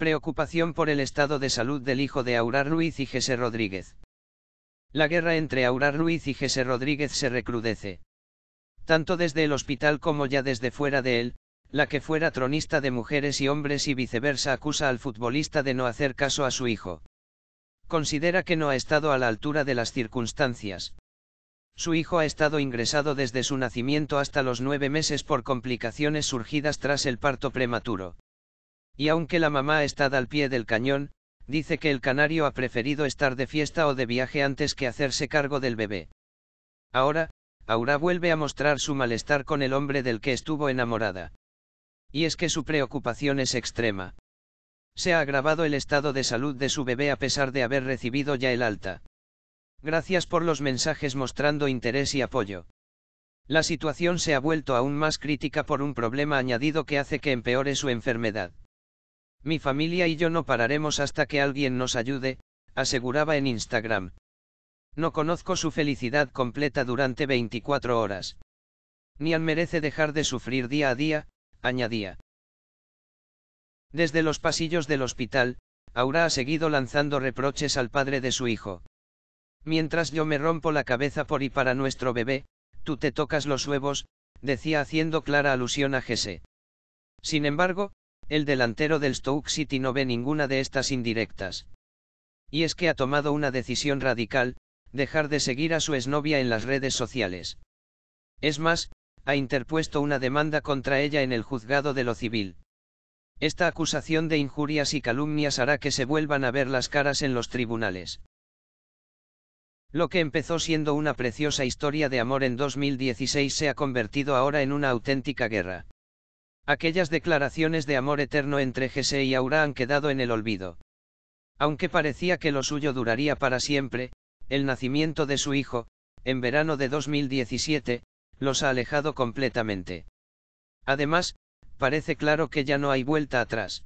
Preocupación por el estado de salud del hijo de Aurar Ruiz y Jesse Rodríguez. La guerra entre Aurar Ruiz y Jesse Rodríguez se recrudece. Tanto desde el hospital como ya desde fuera de él, la que fuera tronista de mujeres y hombres y viceversa acusa al futbolista de no hacer caso a su hijo. Considera que no ha estado a la altura de las circunstancias. Su hijo ha estado ingresado desde su nacimiento hasta los nueve meses por complicaciones surgidas tras el parto prematuro. Y aunque la mamá está al pie del cañón, dice que el canario ha preferido estar de fiesta o de viaje antes que hacerse cargo del bebé. Ahora, Aura vuelve a mostrar su malestar con el hombre del que estuvo enamorada. Y es que su preocupación es extrema. Se ha agravado el estado de salud de su bebé a pesar de haber recibido ya el alta. Gracias por los mensajes mostrando interés y apoyo. La situación se ha vuelto aún más crítica por un problema añadido que hace que empeore su enfermedad. Mi familia y yo no pararemos hasta que alguien nos ayude, aseguraba en Instagram. No conozco su felicidad completa durante 24 horas. Ni al merece dejar de sufrir día a día, añadía. Desde los pasillos del hospital, Aura ha seguido lanzando reproches al padre de su hijo. Mientras yo me rompo la cabeza por y para nuestro bebé, tú te tocas los huevos, decía haciendo clara alusión a Jesse. Sin embargo, el delantero del Stoke City no ve ninguna de estas indirectas. Y es que ha tomado una decisión radical, dejar de seguir a su exnovia en las redes sociales. Es más, ha interpuesto una demanda contra ella en el juzgado de lo civil. Esta acusación de injurias y calumnias hará que se vuelvan a ver las caras en los tribunales. Lo que empezó siendo una preciosa historia de amor en 2016 se ha convertido ahora en una auténtica guerra. Aquellas declaraciones de amor eterno entre Jesse y Aura han quedado en el olvido. Aunque parecía que lo suyo duraría para siempre, el nacimiento de su hijo, en verano de 2017, los ha alejado completamente. Además, parece claro que ya no hay vuelta atrás.